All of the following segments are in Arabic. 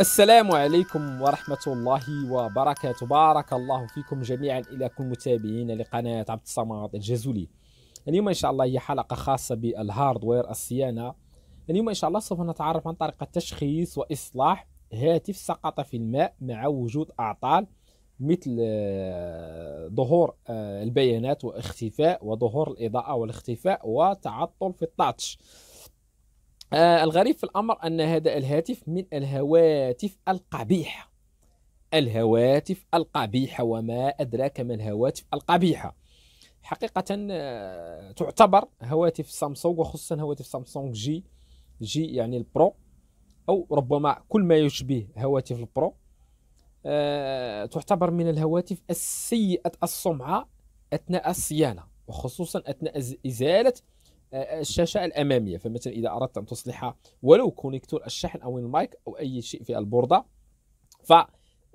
السلام عليكم ورحمة الله وبركاته بارك الله فيكم جميعا إلى كل متابعين لقناة عبد الصمد الجزولي اليوم إن شاء الله هي حلقة خاصة بالهاردوير الصيانة اليوم إن شاء الله سوف نتعرف عن طريقة تشخيص وإصلاح هاتف سقط في الماء مع وجود أعطال مثل آه، ظهور آه، البيانات واختفاء وظهور الإضاءة والاختفاء وتعطل في التاتش آه الغريب في الأمر أن هذا الهاتف من الهواتف القبيحة الهواتف القبيحة وما أدراك ما الهواتف القبيحة حقيقة آه تعتبر هواتف سامسونج وخصوصا هواتف سامسونج جي جي يعني البرو أو ربما كل ما يشبه هواتف البرو آه تعتبر من الهواتف السيئة السمعة أثناء الصيانة وخصوصا أثناء إزالة آه، آه، الشاشه الاماميه فمثلا اذا اردت ان تصلح ولو كونيكتور الشحن او المايك او اي شيء في البورده ف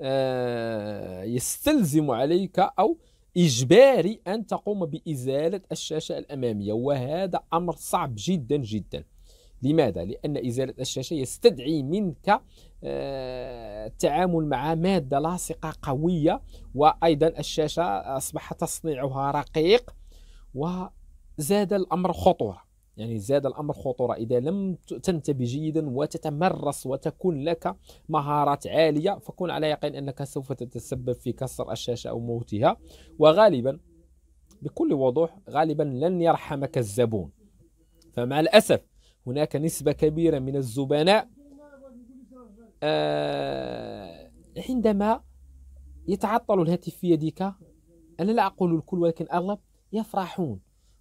آه، يستلزم عليك او اجباري ان تقوم بازاله الشاشه الاماميه وهذا امر صعب جدا جدا لماذا لان ازاله الشاشه يستدعي منك التعامل مع ماده لاصقه قويه وايضا الشاشه اصبح تصنيعها رقيق و زاد الامر خطوره يعني زاد الامر خطوره اذا لم تنتبه جيدا وتتمرس وتكون لك مهارات عاليه فكن على يقين انك سوف تتسبب في كسر الشاشه او موتها وغالبا بكل وضوح غالبا لن يرحمك الزبون فمع الاسف هناك نسبه كبيره من الزبناء آه عندما يتعطل الهاتف في يدك انا لا اقول الكل ولكن اغلب يفرحون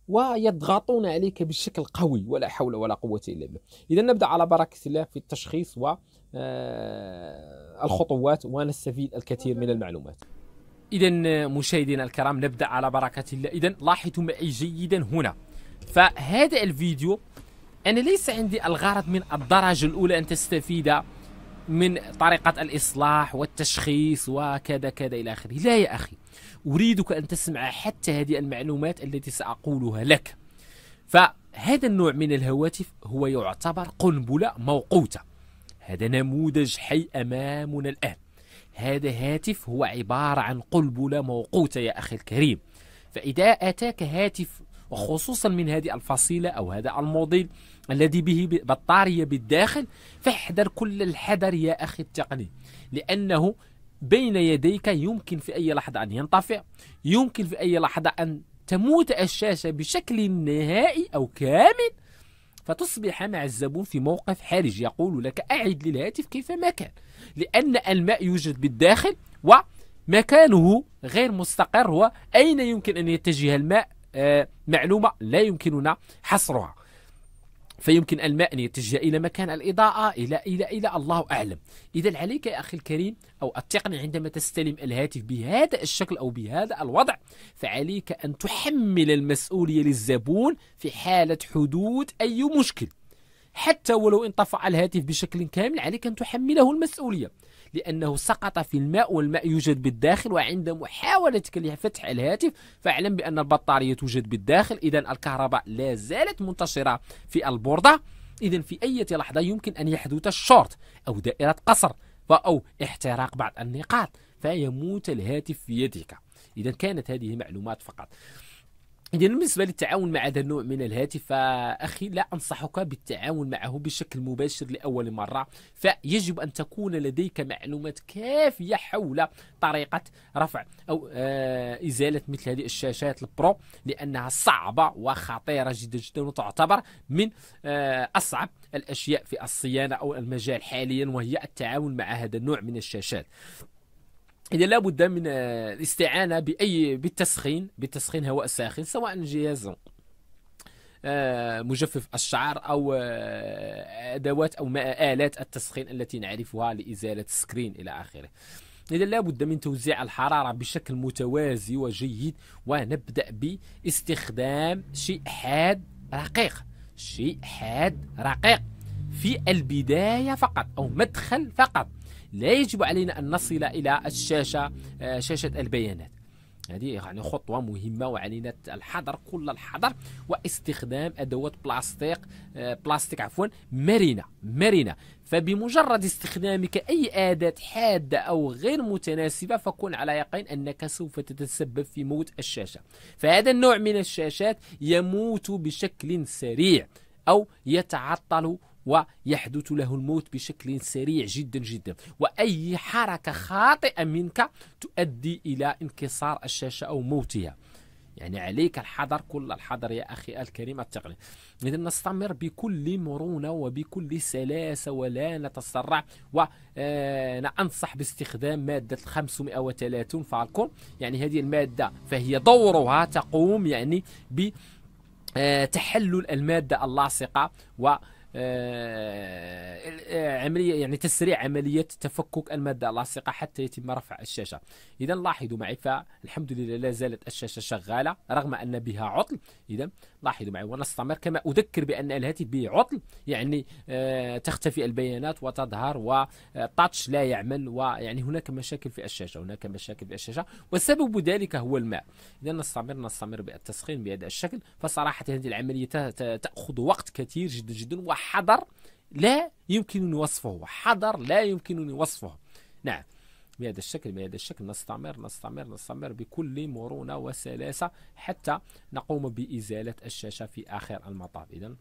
ويضغطون عليك بشكل قوي ولا حول ولا قوة إلا بالله إذا نبدأ على بركة الله في التشخيص و آه، الخطوات ونستفيد الكثير من المعلومات إذا آه، مشاهدينا الكرام نبدأ على بركة الله إذا لاحظوا معي جيدا هنا فهذا الفيديو أنا ليس عندي الغرض من الدرجة الأولى أن تستفيد من طريقة الإصلاح والتشخيص وكذا كذا إلى آخره لا يا أخي أريدك أن تسمع حتى هذه المعلومات التي سأقولها لك فهذا النوع من الهواتف هو يعتبر قنبلة موقوتة هذا نموذج حي أمامنا الآن هذا هاتف هو عبارة عن قنبلة موقوتة يا أخي الكريم فإذا أتاك هاتف وخصوصا من هذه الفصيلة أو هذا الموديل الذي به بطارية بالداخل فاحذر كل الحذر يا أخي التقني لأنه بين يديك يمكن في أي لحظة أن ينطفئ يمكن في أي لحظة أن تموت الشاشة بشكل نهائي أو كامل فتصبح مع الزبون في موقف حرج يقول لك أعد للهاتف كيفما كان لأن الماء يوجد بالداخل ومكانه غير مستقر وأين يمكن أن يتجه الماء آه، معلومة لا يمكننا حصرها فيمكن الماء أن يتجه إلى مكان الإضاءة إلى إلى إلى الله أعلم إذا عليك يا أخي الكريم أو التقني عندما تستلم الهاتف بهذا الشكل أو بهذا الوضع فعليك أن تحمل المسؤولية للزبون في حالة حدوث أي مشكل حتى ولو انطفأ الهاتف بشكل كامل عليك أن تحمله المسؤولية لأنه سقط في الماء والماء يوجد بالداخل وعند محاولتك لفتح الهاتف فاعلم بأن البطارية توجد بالداخل إذا الكهرباء لا زالت منتشرة في البوردة إذا في أي لحظة يمكن أن يحدث الشورت أو دائرة قصر أو احتراق بعض النقاط فيموت الهاتف في يدك إذا كانت هذه معلومات فقط إذا بالنسبة للتعاون مع هذا النوع من الهاتف فأخي لا أنصحك بالتعاون معه بشكل مباشر لأول مرة فيجب أن تكون لديك معلومات كافية حول طريقة رفع أو آه، إزالة مثل هذه الشاشات البرو لأنها صعبة وخطيرة جدا جدا وتعتبر من آه، أصعب الأشياء في الصيانة أو المجال حاليا وهي التعاون مع هذا النوع من الشاشات إذا لابد من آه، الاستعانة بأي بالتسخين بالتسخين هواء ساخن سواء جهاز آه، مجفف الشعر أو آه، أدوات أو آلات التسخين التي نعرفها لإزالة السكرين إلى آخره إذا لابد من توزيع الحرارة بشكل متوازي وجيد ونبدأ باستخدام شيء حاد رقيق شيء حاد رقيق في البداية فقط أو مدخل فقط لا يجب علينا أن نصل إلى الشاشة آه، شاشة البيانات هذه يعني خطوة مهمة وعلينا الحذر كل الحذر واستخدام أدوات بلاستيك آه، بلاستيك عفوا مرنة مرنة فبمجرد استخدامك أي أداة حادة أو غير متناسبة فكن على يقين أنك سوف تتسبب في موت الشاشة فهذا النوع من الشاشات يموت بشكل سريع أو يتعطل ويحدث له الموت بشكل سريع جدا جدا وأي حركة خاطئة منك تؤدي إلى انكسار الشاشة أو موتها يعني عليك الحذر كل الحذر يا أخي الكريم التقني إذا نستمر بكل مرونة وبكل سلاسة ولا نتسرع وأنا أنصح آه، باستخدام مادة 530 فالكون يعني هذه المادة فهي دورها تقوم يعني ب آه، تحلل المادة اللاصقة و آه، آه، عمليه يعني تسريع عمليه تفكك الماده اللاصقه حتى يتم رفع الشاشه اذا لاحظوا معي فالحمد لله لا زالت الشاشه شغاله رغم ان بها عطل اذا لاحظوا معي ونستمر كما اذكر بان الهاتف به عطل يعني آه، تختفي البيانات وتظهر والتاتش لا يعمل ويعني هناك مشاكل في الشاشه هناك مشاكل في الشاشه وسبب ذلك هو الماء اذا نستمر نستمر بالتسخين بهذا الشكل فصراحه هذه العمليه تاخذ وقت كثير جدا جدا وح حضر لا يمكنني وصفه حضر لا يمكنني وصفه نعم بهذا الشكل بهذا الشكل نستمر نستمر نستمر بكل مرونة وسلاسة حتى نقوم بإزالة الشاشة في آخر المطاف إذا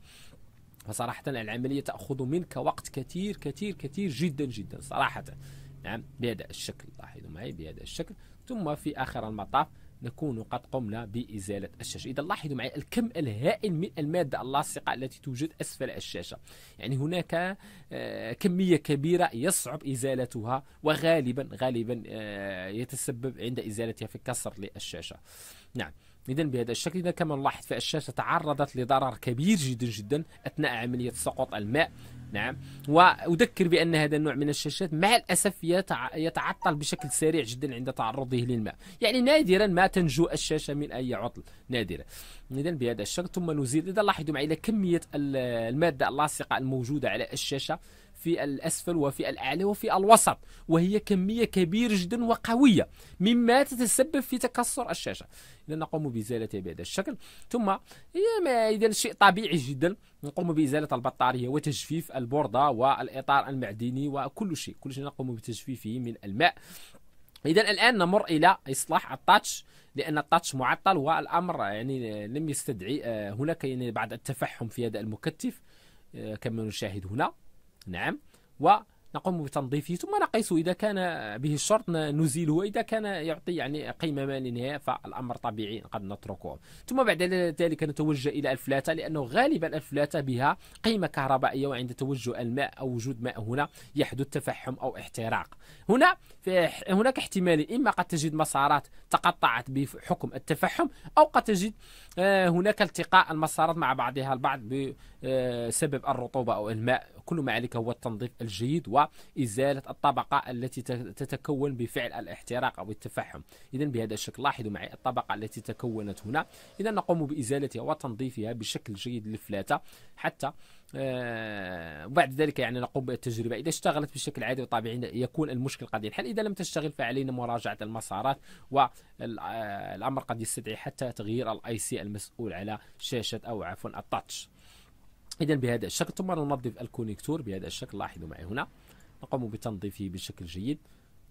فصراحة العملية تأخذ منك وقت كثير كثير كثير جدا جدا صراحة نعم بهذا الشكل لاحظوا معي بهذا الشكل ثم في آخر المطاف نكون قد قمنا بإزالة الشاشة إذا لاحظوا معي الكم الهائل من المادة اللاصقة التي توجد أسفل الشاشة يعني هناك آه، كمية كبيرة يصعب إزالتها وغالبا غالبا آه، يتسبب عند إزالتها في كسر للشاشة نعم إذا بهذا الشكل إذا كما نلاحظ فالشاشة تعرضت لضرر كبير جدا جدا أثناء عملية سقوط الماء نعم وأذكر بأن هذا النوع من الشاشات مع الأسف يتعطل بشكل سريع جدا عند تعرضه للماء يعني نادرا ما تنجو الشاشة من أي عطل نادرا إذا بهذا الشكل ثم نزيل إذا لاحظوا معي إلى كمية المادة اللاصقة الموجودة على الشاشة في الأسفل وفي الأعلى وفي الوسط وهي كمية كبيرة جدا وقوية مما تتسبب في تكسر الشاشة إذا نقوم بإزالتها بهذا الشكل ثم هي إيه، ما إذا شيء طبيعي جدا نقوم بإزالة البطارية وتجفيف البوردة والإطار المعدني وكل شيء كل شيء نقوم بتجفيفه من الماء اذا الان نمر الى اصلاح التاتش لان التاتش معطل والامر يعني لم يستدعي آه، هناك يعني بعض التفحم في هذا المكتف آه، كما نشاهد هنا نعم ونقوم بتنظيفه ثم نقيسه إذا كان به الشرط نزيله واذا كان يعطي يعني قيمة ما لنهايه فالأمر طبيعي قد نتركه ثم بعد ذلك نتوجه إلى الفلاتة لأنه غالبا الفلاتة بها قيمة كهربائية وعند توجه الماء أو وجود ماء هنا يحدث تفحم أو احتراق هنا هناك احتمال إما قد تجد مسارات تقطعت بحكم التفحم أو قد تجد آه، هناك التقاء المسارات مع بعضها البعض بسبب الرطوبة أو الماء كل ما عليك هو التنظيف الجيد وإزالة الطبقة التي تتكون بفعل الاحتراق أو التفحم إذا بهذا الشكل لاحظوا معي الطبقة التي تكونت هنا إذا نقوم بإزالتها وتنظيفها بشكل جيد للفلاتة حتى آه، وبعد ذلك يعني نقوم بالتجربة إذا اشتغلت بشكل عادي وطبيعي يكون المشكل قد ينحل إذا لم تشتغل فعلينا مراجعة المسارات والأمر آه، قد يستدعي حتى تغيير الاي سي المسؤول على شاشة أو عفوا التاتش إذا بهذا الشكل ثم ننظف الكونيكتور بهذا الشكل لاحظوا معي هنا نقوم بتنظيفه بشكل جيد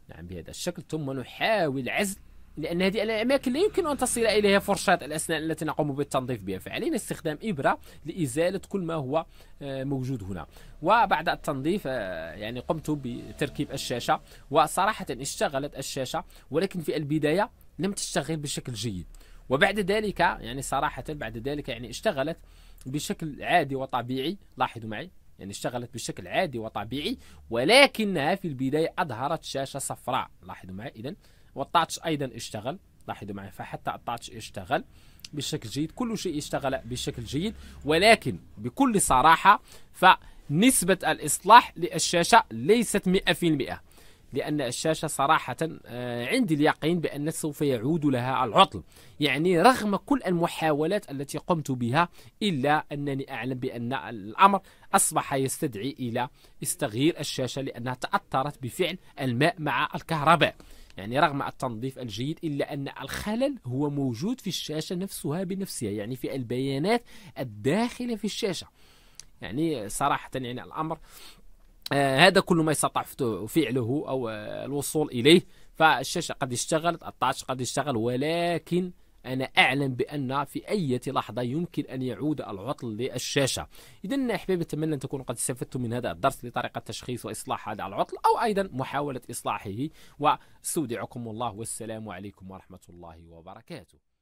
نعم بهذا الشكل ثم نحاول عزل لأن هذه الأماكن لا يمكن أن تصل إليها فرشاة الأسنان التي نقوم بالتنظيف بها فعلينا استخدام إبرة لإزالة كل ما هو آه، موجود هنا وبعد التنظيف آه، يعني قمت بتركيب الشاشة وصراحة اشتغلت الشاشة ولكن في البداية لم تشتغل بشكل جيد وبعد ذلك يعني صراحة بعد ذلك يعني اشتغلت بشكل عادي وطبيعي لاحظوا معي يعني اشتغلت بشكل عادي وطبيعي ولكنها في البداية أظهرت شاشة صفراء لاحظوا معي إذا والتاتش أيضا اشتغل لاحظوا معي فحتى التاتش اشتغل بشكل جيد كل شيء اشتغل بشكل جيد ولكن بكل صراحة فنسبة الإصلاح للشاشة ليست 100% لأن الشاشة صراحة آه، عندي اليقين بأن سوف يعود لها العطل يعني رغم كل المحاولات التي قمت بها إلا أنني أعلم بأن الأمر أصبح يستدعي إلى استغيير الشاشة لأنها تأثرت بفعل الماء مع الكهرباء يعني رغم التنظيف الجيد إلا أن الخلل هو موجود في الشاشة نفسها بنفسها يعني في البيانات الداخلة في الشاشة يعني صراحة يعني الأمر آه، هذا كل ما يستطع فعله او آه، الوصول اليه فالشاشه قد اشتغلت التاتش قد اشتغل ولكن انا اعلم بان في اي لحظه يمكن ان يعود العطل للشاشه اذا احبابي اتمنى ان تكونوا قد استفدتم من هذا الدرس لطريقه تشخيص واصلاح هذا العطل او ايضا محاوله اصلاحه واستودعكم الله والسلام عليكم ورحمه الله وبركاته